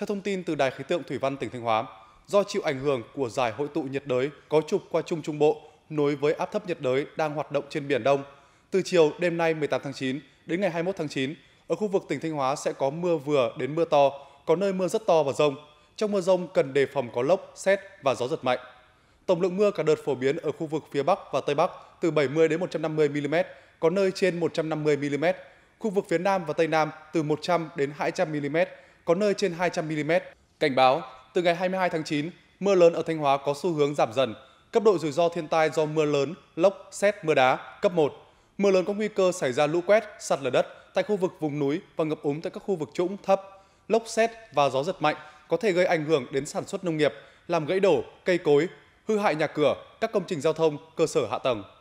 Theo thông tin từ Đài khí tượng Thủy văn tỉnh Thanh Hóa, do chịu ảnh hưởng của giải hội tụ nhiệt đới có trục qua Trung Trung Bộ nối với áp thấp nhiệt đới đang hoạt động trên Biển Đông, từ chiều đêm nay 18 tháng 9 đến ngày 21 tháng 9, ở khu vực tỉnh Thanh Hóa sẽ có mưa vừa đến mưa to, có nơi mưa rất to và rông. Trong mưa rông cần đề phòng có lốc, xét và gió giật mạnh. Tổng lượng mưa cả đợt phổ biến ở khu vực phía Bắc và Tây Bắc từ 70 đến 150 mm, có nơi trên 150 mm. Khu vực phía Nam và Tây Nam từ 100 đến 200 mm, có nơi trên 200 mm. Cảnh báo, từ ngày 22 tháng 9, mưa lớn ở Thanh Hóa có xu hướng giảm dần. Cấp độ rủi ro thiên tai do mưa lớn, lốc, xét, mưa đá, cấp 1. Mưa lớn có nguy cơ xảy ra lũ quét, sạt lở đất tại khu vực vùng núi và ngập úng tại các khu vực trũng thấp. Lốc xét và gió giật mạnh có thể gây ảnh hưởng đến sản xuất nông nghiệp, làm gãy đổ, cây cối, hư hại nhà cửa, các công trình giao thông, cơ sở hạ tầng.